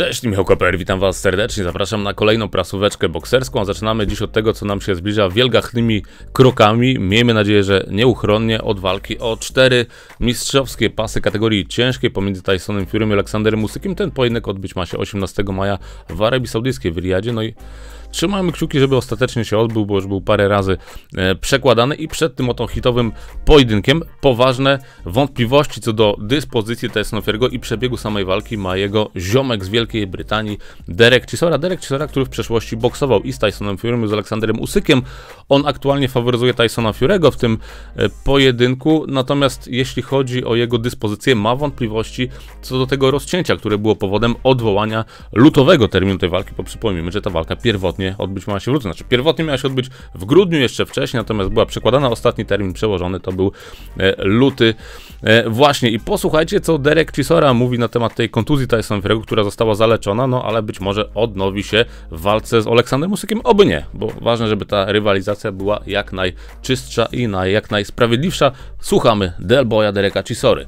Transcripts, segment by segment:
Cześć, Michał Koper, witam Was serdecznie. Zapraszam na kolejną prasóweczkę bokserską. Zaczynamy dziś od tego, co nam się zbliża wielgachnymi krokami. Miejmy nadzieję, że nieuchronnie od walki o cztery mistrzowskie pasy kategorii ciężkiej pomiędzy Tysonem Fury'em i Aleksanderem Musykiem. Ten pojedynek odbyć ma się 18 maja w Arabii Saudyjskiej w Riyadzie. No i Trzymamy kciuki, żeby ostatecznie się odbył, bo już był parę razy e, przekładany i przed tym oto hitowym pojedynkiem poważne wątpliwości co do dyspozycji Tyson i przebiegu samej walki ma jego ziomek z Wielkiej Brytanii Derek Chisora. Derek Chisora, który w przeszłości boksował i z Tysonem Fury'em, z Aleksandrem Usykiem. On aktualnie faworyzuje Tysona Fury'ego w tym e, pojedynku, natomiast jeśli chodzi o jego dyspozycję, ma wątpliwości co do tego rozcięcia, które było powodem odwołania lutowego terminu tej walki, bo przypomnijmy, że ta walka pierwotna pierwotnie odbyć miała się w lutym, znaczy pierwotnie miała się odbyć w grudniu jeszcze wcześniej, natomiast była przekładana, ostatni termin przełożony to był e, luty. E, właśnie i posłuchajcie co Derek Chisora mówi na temat tej kontuzji Tyson Fury'ego, która została zaleczona, no ale być może odnowi się w walce z Aleksandrem Musykiem, oby nie, bo ważne, żeby ta rywalizacja była jak najczystsza i naj, jak najsprawiedliwsza. Słuchamy Boya Dereka Chisory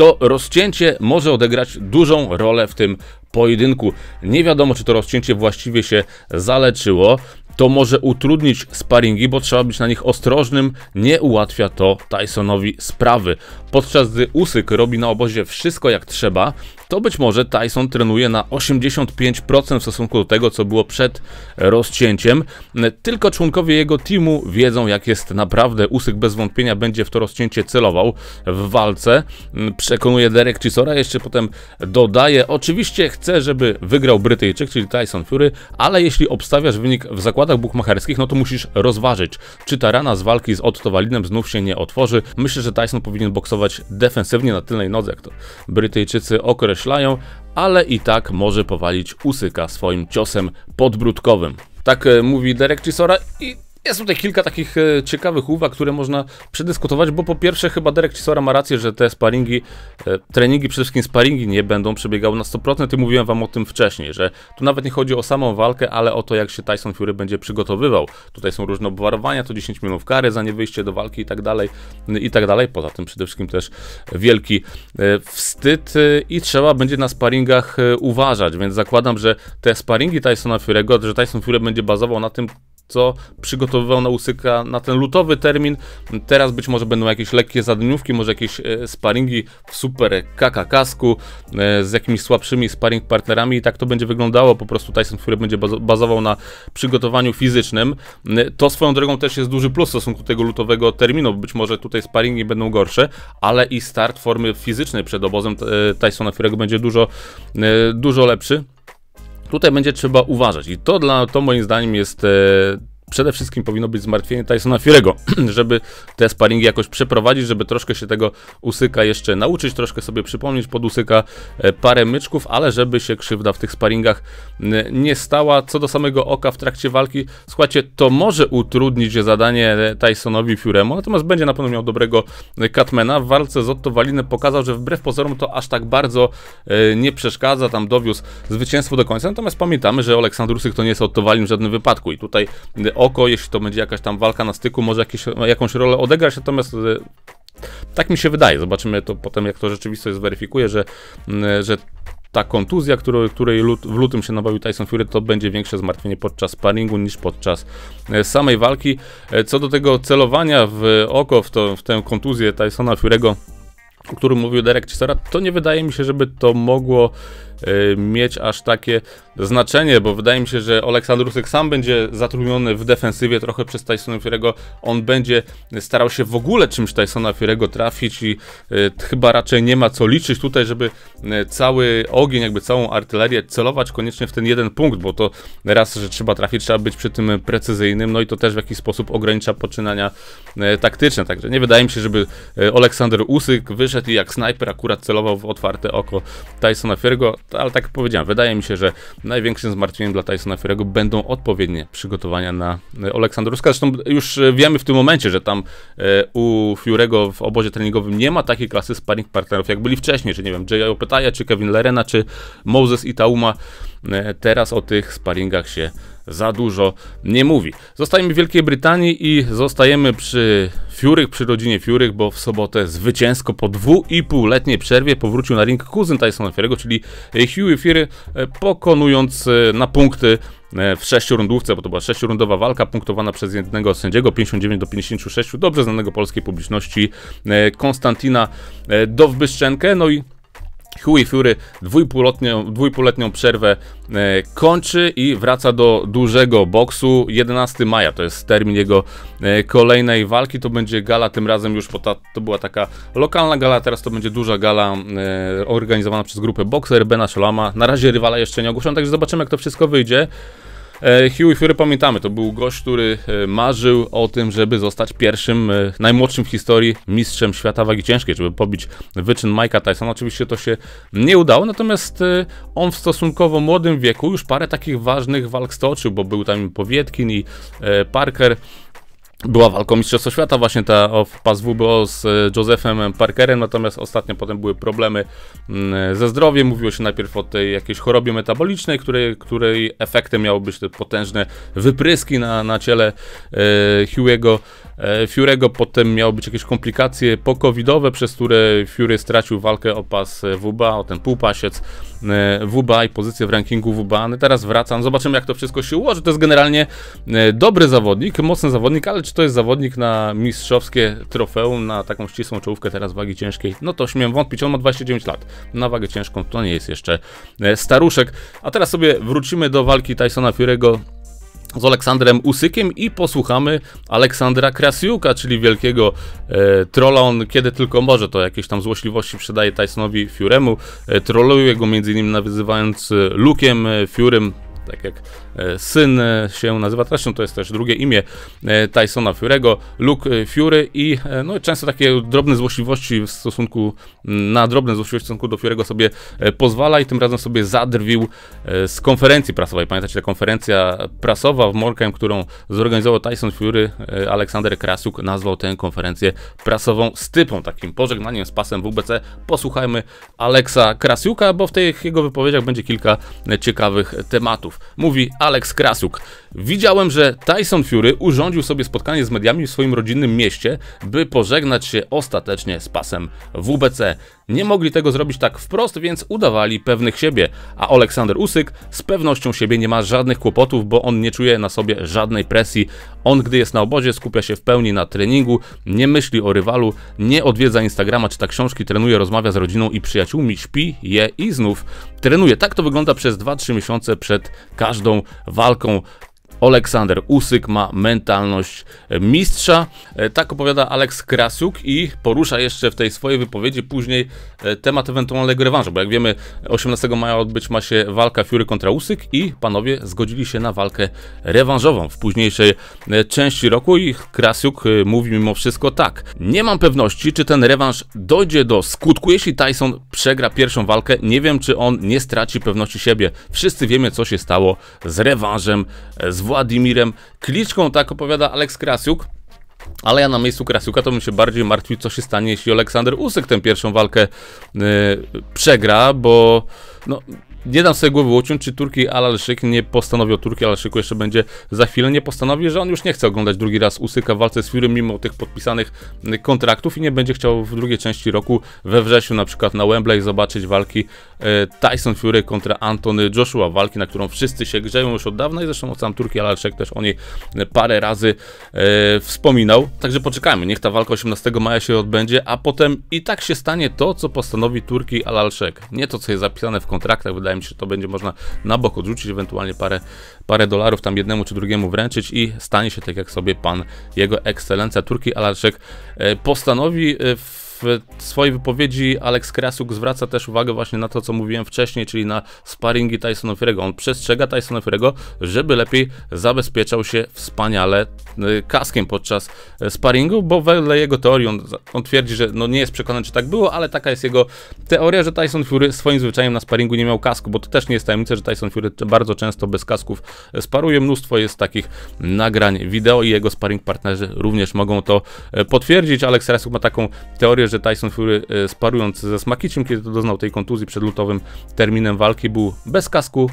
to rozcięcie może odegrać dużą rolę w tym pojedynku. Nie wiadomo, czy to rozcięcie właściwie się zaleczyło. To może utrudnić sparingi, bo trzeba być na nich ostrożnym. Nie ułatwia to Tysonowi sprawy. Podczas gdy Usyk robi na obozie wszystko jak trzeba, to być może Tyson trenuje na 85% w stosunku do tego, co było przed rozcięciem. Tylko członkowie jego teamu wiedzą, jak jest naprawdę. Usyk bez wątpienia będzie w to rozcięcie celował w walce. Przekonuje Derek Chisora, jeszcze potem dodaje. Oczywiście chce, żeby wygrał Brytyjczyk, czyli Tyson Fury, ale jeśli obstawiasz wynik w zakładach buchmacherskich, no to musisz rozważyć, czy ta rana z walki z Otto Walinem znów się nie otworzy. Myślę, że Tyson powinien boksować defensywnie na tylnej nodze, jak to Brytyjczycy określają, ale i tak może powalić Usyka swoim ciosem podbródkowym. Tak e, mówi Derek Chisora i jest tutaj kilka takich e, ciekawych uwag, które można przedyskutować, bo po pierwsze chyba Derek Cisora ma rację, że te sparingi, e, treningi, przede wszystkim sparingi nie będą przebiegały na 100%. Mówiłem wam o tym wcześniej, że tu nawet nie chodzi o samą walkę, ale o to jak się Tyson Fury będzie przygotowywał. Tutaj są różne obwarowania, to 10 milionów kary za niewyjście do walki i tak dalej, i tak dalej. Poza tym przede wszystkim też wielki e, wstyd i trzeba będzie na sparingach uważać, więc zakładam, że te sparingi Tysona Fury'ego, że Tyson Fury będzie bazował na tym, co przygotowywał Nausyka na ten lutowy termin. Teraz być może będą jakieś lekkie zadniówki, może jakieś e, sparingi w super kaka kasku e, z jakimiś słabszymi sparring partnerami i tak to będzie wyglądało. Po prostu Tyson Fury będzie bazował na przygotowaniu fizycznym. E, to swoją drogą też jest duży plus w stosunku do tego lutowego terminu. Być może tutaj sparingi będą gorsze, ale i start formy fizycznej przed obozem Tysona Fury'ego będzie dużo, dużo lepszy. Tutaj będzie trzeba uważać i to dla to moim zdaniem jest e, przede wszystkim powinno być zmartwienie Tysona Fury'ego, żeby te sparingi jakoś przeprowadzić, żeby troszkę się tego usyka jeszcze nauczyć, troszkę sobie przypomnieć pod usyka e, parę myczków, ale żeby się krzywda w tych sparingach nie stała. Co do samego oka w trakcie walki, słuchajcie, to może utrudnić zadanie e, Tysonowi Fury'emu, natomiast będzie na pewno miał dobrego e, Catmana. W walce z Otto Walinę pokazał, że wbrew pozorom to aż tak bardzo nie przeszkadza, tam dowiózł zwycięstwo do końca, natomiast pamiętamy, że Aleksandr Usyk to nie jest Otto Walin w żadnym wypadku i tutaj oko, jeśli to będzie jakaś tam walka na styku, może jakieś, jakąś rolę odegrać, natomiast e, tak mi się wydaje, zobaczymy to potem jak to rzeczywistość zweryfikuje, że, mm, e, że ta kontuzja, której, której lut, w lutym się nabawił Tyson Fury, to będzie większe zmartwienie podczas paringu niż podczas e, samej walki. Co do tego celowania w oko, w, to, w tę kontuzję Tysona Fury'ego, o którym mówił Derek Chisora, to nie wydaje mi się, żeby to mogło Y, mieć aż takie znaczenie, bo wydaje mi się, że Aleksander Rusek sam będzie zatrudniony w defensywie trochę przez Tysona Fury'ego. On będzie starał się w ogóle czymś Tysona Fury'ego trafić i y, chyba raczej nie ma co liczyć tutaj, żeby y, cały ogień, jakby całą artylerię celować koniecznie w ten jeden punkt, bo to raz, że trzeba trafić, trzeba być przy tym precyzyjnym, no i to też w jakiś sposób ogranicza poczynania taktyczne, także nie wydaje mi się, żeby Aleksander Usyk wyszedł i jak snajper akurat celował w otwarte oko Tysona Fury'ego ale tak jak powiedziałem, wydaje mi się, że największym zmartwieniem dla Tysona Fury'ego będą odpowiednie przygotowania na e, Aleksandra Zresztą już e, wiemy w tym momencie, że tam e, u Fury'ego w obozie treningowym nie ma takiej klasy sparring partnerów, jak byli wcześniej, czy nie wiem, J.O. Pytaja, czy Kevin Lerena, czy Moses Tauma. E, teraz o tych sparingach się za dużo nie mówi. Zostajemy w Wielkiej Brytanii i zostajemy przy Fiurek przy rodzinie Fiurek, bo w sobotę zwycięsko po dwu i półletniej przerwie powrócił na ring kuzyn Tysona Fury'ego, czyli Huey Fury, e, pokonując e, na punkty w sześciorundówce, bo to była sześciorundowa walka punktowana przez jednego sędziego 59 do 56, dobrze znanego polskiej publiczności Konstantina Dowbyszczenkę. No i Huey Fury dwójpółletnią, dwójpółletnią przerwę e, kończy i wraca do dużego boksu 11 maja, to jest termin jego e, kolejnej walki, to będzie gala, tym razem już, ta, to była taka lokalna gala, teraz to będzie duża gala e, organizowana przez grupę Boxer, Bena Sholama, na razie rywala jeszcze nie ogłoszą, także zobaczymy jak to wszystko wyjdzie. E, Huey Fury pamiętamy, to był gość, który e, marzył o tym, żeby zostać pierwszym, e, najmłodszym w historii mistrzem świata wagi ciężkiej, żeby pobić wyczyn Mike'a Tysona. Oczywiście to się nie udało, natomiast on w stosunkowo młodym wieku już parę takich ważnych walk stoczył, bo był tam Powietkin i Parker była walka o Mistrzostwo Świata, właśnie ta o pas WBO z e, Josephem Parkerem, natomiast ostatnio potem były problemy mm, e, ze zdrowiem. Mówiło się najpierw o tej jakiejś chorobie metabolicznej, której, której efektem miały być te potężne wypryski na, na ciele e, Hughego e, Potem miały być jakieś komplikacje pokowidowe, przez które Fury stracił walkę o pas WBA, o ten półpasiec. E, WBA i pozycję w rankingu WBA. No teraz wracam, zobaczymy jak to wszystko się ułoży. To jest generalnie e, dobry zawodnik, mocny zawodnik, ale czy to jest zawodnik na mistrzowskie trofeum, na taką ścisłą czołówkę teraz wagi ciężkiej? No to śmiem wątpić, on ma 29 lat. Na wagę ciężką to nie jest jeszcze e, staruszek. A teraz sobie wrócimy do walki Tysona Fury'ego z Aleksandrem Usykiem i posłuchamy Aleksandra Krasiuka, czyli wielkiego e, trola. On kiedy tylko może to jakieś tam złośliwości przydaje Tysonowi Fiuremu. E, troluje go m.in. nazywając e, Lukiem e, Fiurem, tak jak E, syn się nazywa, zresztą to jest też drugie imię e, Tysona Fury'ego, Luke Fury i e, no, często takie drobne złośliwości w stosunku, na drobne złośliwości w stosunku do Fury'ego sobie pozwala i tym razem sobie zadrwił z konferencji prasowej. Pamiętacie, ta konferencja prasowa w Morkiem, którą zorganizował Tyson Fury, Aleksander Krasuk nazwał tę konferencję prasową stypą, takim pożegnaniem z pasem WBC. Posłuchajmy Aleksa Krasiuka, bo w tych jego wypowiedziach będzie kilka ciekawych tematów. Mówi Alex Krasuk. Widziałem, że Tyson Fury urządził sobie spotkanie z mediami w swoim rodzinnym mieście, by pożegnać się ostatecznie z pasem WBC. Nie mogli tego zrobić tak wprost, więc udawali pewnych siebie, a Aleksander Usyk z pewnością siebie nie ma żadnych kłopotów, bo on nie czuje na sobie żadnej presji. On, gdy jest na obozie, skupia się w pełni na treningu, nie myśli o rywalu, nie odwiedza Instagrama czy tak książki, trenuje, rozmawia z rodziną i przyjaciółmi, śpi, je i znów trenuje. Tak to wygląda przez 2-3 miesiące przed każdą walką Aleksander Usyk ma mentalność e, mistrza. E, tak opowiada Aleks Krasiuk i porusza jeszcze w tej swojej wypowiedzi później e, temat ewentualnego rewanżu, bo jak wiemy 18 maja odbyć ma się walka Fury kontra Usyk i panowie zgodzili się na walkę rewanżową w późniejszej części roku i Krasiuk mówi mimo wszystko tak. Nie mam pewności, czy ten rewanż dojdzie do skutku, jeśli Tyson przegra pierwszą walkę. Nie wiem, czy on nie straci pewności siebie. Wszyscy wiemy, co się stało z rewanżem z Władimirem Kliczką, tak opowiada Aleks Krasiuk. Ale ja na miejscu Krasiuka to bym się bardziej martwił, co się stanie, jeśli Aleksander Usyk tę pierwszą walkę yy, przegra, bo no, nie dam sobie głowy uciąć, czy Turki Alalszyk nie postanowił, Turki Alalszyku jeszcze będzie za chwilę, nie postanowi, że on już nie chce oglądać drugi raz Usyka w walce z Fury, mimo tych podpisanych y, kontraktów i nie będzie chciał w drugiej części roku we wrześniu na przykład na Wembley zobaczyć walki y, Tyson Fury kontra Antony Joshua, walki, na którą wszyscy się grzeją już od dawna i zresztą sam Turki Alalszyk też o niej y, parę razy wspominał, także poczekajmy, niech ta walka 18 maja się odbędzie, a potem i tak się stanie to, co postanowi Turki Alalszyk, nie to, co jest zapisane w kontraktach, wydaje wydaje mi się, że to będzie można na bok odrzucić, ewentualnie parę, parę dolarów tam jednemu czy drugiemu wręczyć i stanie się tak, jak sobie pan, jego ekscelencja Turki Alarczyk e, postanowi w e, w swojej wypowiedzi Alex Krasuk zwraca też uwagę właśnie na to, co mówiłem wcześniej, czyli na sparringi Tysona Fury'ego. On przestrzega Tysona Fury'ego, żeby lepiej zabezpieczał się wspaniale Y, kaskiem podczas e, sparringu, bo wedle jego teorii on, on, twierdzi, że no nie jest przekonany, czy tak było, ale taka jest jego teoria, że Tyson Fury swoim zwyczajem na sparringu nie miał kasku, bo to też nie jest tajemnica, że Tyson Fury bardzo często bez kasków e, sparuje. Mnóstwo jest takich nagrań wideo i jego sparring partnerzy również mogą to e, potwierdzić. Alex Rasuk ma taką teorię, że Tyson Fury sparując ze Smakiciem, kiedy doznał tej kontuzji przed lutowym terminem walki, był bez kasku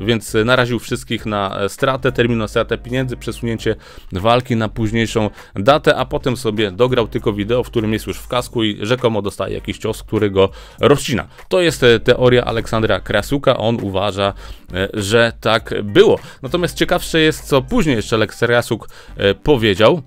więc e, naraził wszystkich na e, stratę, termin na stratę pieniędzy, przesunięcie walki na późniejszą datę, a potem sobie dograł tylko wideo, w którym jest już w kasku i rzekomo dostaje jakiś cios, który go rozcina. To jest e, teoria Aleksandra Krasuka, on uważa, że tak było. Natomiast ciekawsze jest, co później jeszcze Aleks Krasuk powiedział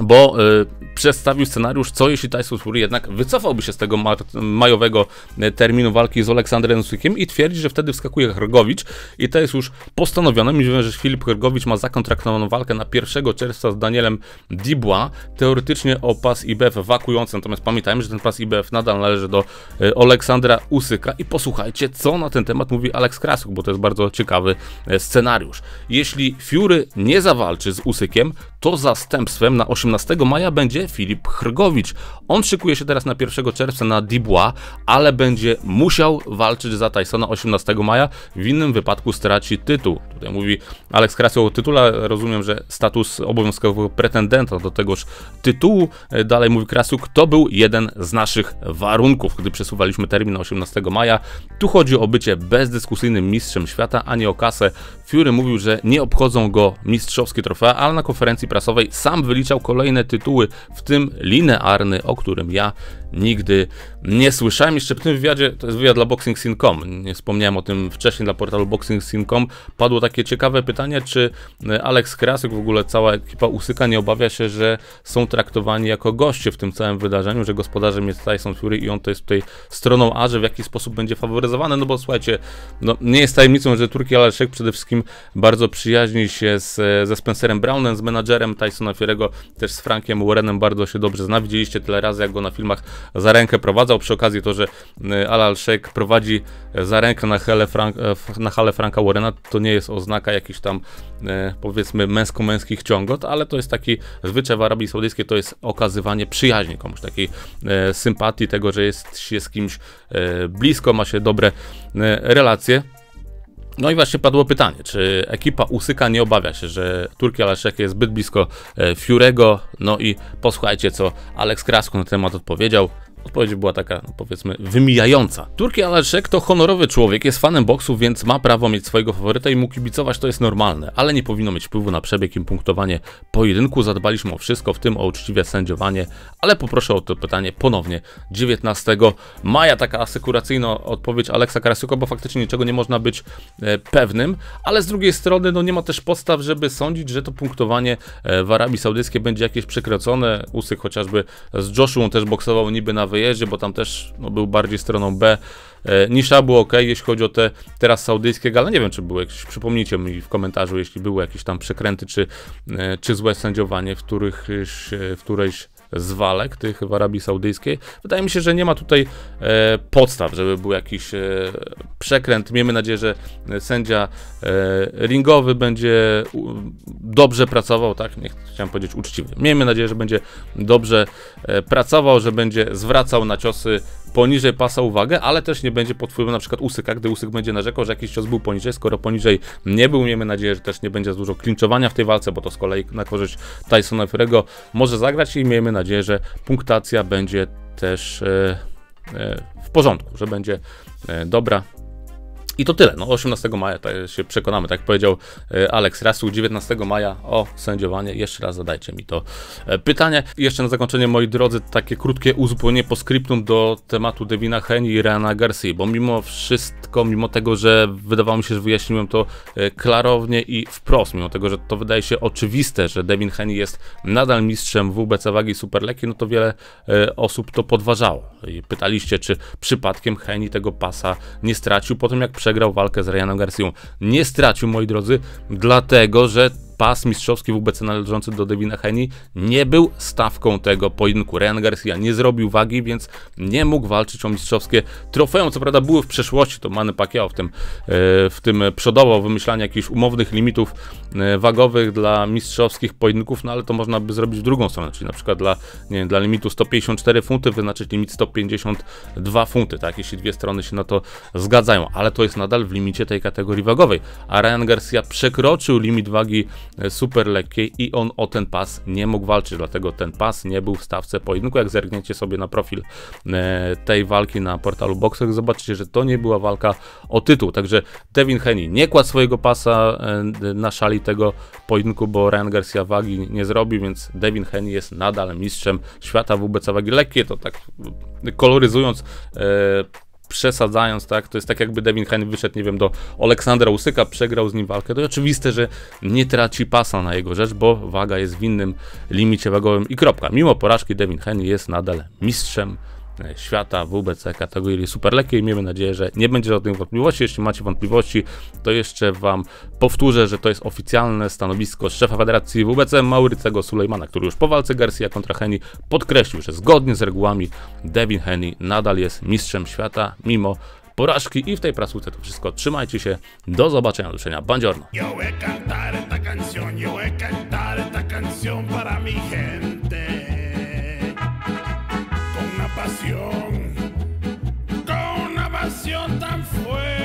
bo y, przedstawił scenariusz, co jeśli Tyson Fury jednak wycofałby się z tego majowego y, terminu walki z Aleksandrem Usykiem i twierdzi, że wtedy wskakuje Hrgowicz i to jest już postanowione. Myślę, że Filip Hrgowicz ma zakontraktowaną walkę na 1 czerwca z Danielem Dibła, teoretycznie o pas IBF wakujący, natomiast pamiętajmy, że ten pas IBF nadal należy do y, Aleksandra Usyka i posłuchajcie, co na ten temat mówi Aleks Krasuk, bo to jest bardzo ciekawy y, scenariusz. Jeśli Fury nie zawalczy z Usykiem, to zastępstwem na 8 18 maja będzie Filip Hrgowicz. On szykuje się teraz na 1 czerwca na Dibła, ale będzie musiał walczyć za Tysona 18 maja. W innym wypadku straci tytuł. Tutaj mówi Aleks Krasio o tytule. Rozumiem, że status obowiązkowego pretendenta do tegoż tytułu. Dalej mówi Krasio, to był jeden z naszych warunków, gdy przesuwaliśmy termin na 18 maja. Tu chodzi o bycie bezdyskusyjnym mistrzem świata, a nie o kasę. Fury mówił, że nie obchodzą go mistrzowskie trofea, ale na konferencji prasowej sam wyliczał kolejne tytuły, w tym linearny, o którym ja nigdy nie słyszałem. Jeszcze w tym wywiadzie, to jest wywiad dla BoxingSyn.com, nie wspomniałem o tym wcześniej dla portalu BoxingSyn.com, padło takie ciekawe pytanie, czy e, Alex Krasyk, w ogóle cała ekipa Usyka nie obawia się, że są traktowani jako goście w tym całym wydarzeniu, że gospodarzem jest Tyson Fury i on to jest tutaj stroną A, że w jaki sposób będzie faworyzowany, no bo słuchajcie, no, nie jest tajemnicą, że Turki Alalszek przede wszystkim bardzo przyjaźni się z, e, ze Spencerem Brownem, z menadżerem Tysona Fury'ego, też z Frankiem Warrenem bardzo się dobrze zna, widzieliście tyle razy, jak go na filmach za rękę prowadzał. Przy okazji to, że y, Alal Sheikh prowadzi e, za rękę na hale, Frank, e, na hale Franka Warrena, to nie jest oznaka jakichś tam e, powiedzmy męsko-męskich ciągot, ale to jest taki zwyczaj w Arabii Saudyjskiej, to jest okazywanie przyjaźni komuś, takiej sympatii, tego, że jest się z kimś blisko, ma się dobre relacje. No i właśnie padło pytanie, czy ekipa Usyka nie obawia się, że Turki Alaszek jest zbyt blisko e, Fiurego? No i posłuchajcie, co Alex Krasku na temat odpowiedział. Odpowiedź była taka, no powiedzmy, wymijająca. Turki Alalszek to honorowy człowiek, jest fanem boksu, więc ma prawo mieć swojego faworyta i mu kibicować to jest normalne, ale nie powinno mieć wpływu na przebieg i punktowanie pojedynku. Zadbaliśmy o wszystko, w tym o uczciwe sędziowanie, ale poproszę o to pytanie ponownie 19 maja. Taka asekuracyjna odpowiedź Aleksa Karasiuka, bo faktycznie niczego nie można być e, pewnym, ale z drugiej strony no nie ma też podstaw, żeby sądzić, że to punktowanie e, w Arabii Saudyjskiej będzie jakieś przekroczone. Usyk chociażby z Joshua też boksował niby na wyjeździe, bo tam też no, był bardziej stroną B. E, nisza było ok, jeśli chodzi o te teraz saudyjskie gale. Nie wiem, czy były jakieś, przypomnijcie mi w komentarzu, jeśli były jakieś tam przekręty, czy, e, czy złe sędziowanie w, których, e, w którejś z walek tych w Arabii Saudyjskiej. Wydaje mi się, że nie ma tutaj e, podstaw, żeby był jakiś e, przekręt. Miejmy nadzieję, że e, sędzia e, ringowy będzie u, dobrze pracował, tak? chciałem powiedzieć uczciwie. Miejmy nadzieję, że będzie dobrze e, pracował, że będzie zwracał na ciosy poniżej pasa uwagę, ale też nie będzie pod wpływem na przykład Usyka, gdy Usyk będzie narzekał, że jakiś cios był poniżej, skoro poniżej nie był, miejmy nadzieję, że też nie będzie za dużo klinczowania w tej walce, bo to z kolei na korzyść Tysona Fury'ego może zagrać i miejmy nadzieję, że punktacja będzie też e, e, w porządku, że będzie e, dobra, i to tyle. No, 18 maja tak się przekonamy, tak powiedział e, Alex Rasu. 19 maja o sędziowanie. Jeszcze raz zadajcie mi to e, pytanie. Jeszcze na zakończenie, moi drodzy, takie krótkie uzupełnienie po skryptum do tematu Devina Heni i Rana Garcia, bo mimo wszystko, mimo tego, że wydawało mi się, że wyjaśniłem to e, klarownie i wprost, mimo tego, że to wydaje się oczywiste, że Devin Heni jest nadal mistrzem WBC wagi superleki, no to wiele osób to podważało. I pytaliście, czy przypadkiem Heni tego pasa nie stracił po tym, jak przegrał walkę z Ryanem Garcią. Nie stracił, moi drodzy, dlatego że pas mistrzowski w UBC należący do Devina Heni nie był stawką tego pojedynku. Ryan Garcia nie zrobił wagi, więc nie mógł walczyć o mistrzowskie trofeum. Co prawda były w przeszłości, to Manny Pacquiao w tym, e, w tym przodował wymyślanie jakichś umownych limitów e, wagowych dla mistrzowskich pojedynków, no ale to można by zrobić w drugą stronę, czyli na przykład dla, nie wiem, dla limitu 154 funty wyznaczyć limit 152 funty, tak, jeśli dwie strony się na to zgadzają, ale to jest nadal w limicie tej kategorii wagowej, a Ryan Garcia przekroczył limit wagi E, super lekkiej i on o ten pas nie mógł walczyć, dlatego ten pas nie był w stawce pojedynku. Jak zerkniecie sobie na profil e, tej walki na portalu Boxer, zobaczycie, że to nie była walka o tytuł. Także Devin Heni nie kładł swojego pasa e, na szali tego pojedynku, bo Ryan Garcia wagi nie zrobił, więc Devin Heni jest nadal mistrzem świata WBC wagi lekkiej. To tak koloryzując przesadzając, tak? To jest tak jakby Devin Haney wyszedł, nie wiem, do Aleksandra Usyka, przegrał z nim walkę. To jest oczywiste, że nie traci pasa na jego rzecz, bo waga jest w innym limicie wagowym i kropka. Mimo porażki Devin Haney jest nadal mistrzem E, świata WBC kategorii superlekkiej i miejmy nadzieję, że nie będzie żadnych wątpliwości. Jeśli macie wątpliwości, to jeszcze Wam powtórzę, że to jest oficjalne stanowisko szefa Federacji WBC Maurycego Sulejmana, który już po walce Garcia kontra Heni podkreślił, że zgodnie z regułami Devin Heni nadal jest mistrzem świata, mimo porażki i w tej prasówce to wszystko. Trzymajcie się, do zobaczenia, do usłyszenia, buongiorno! con una pasión tan fuerte.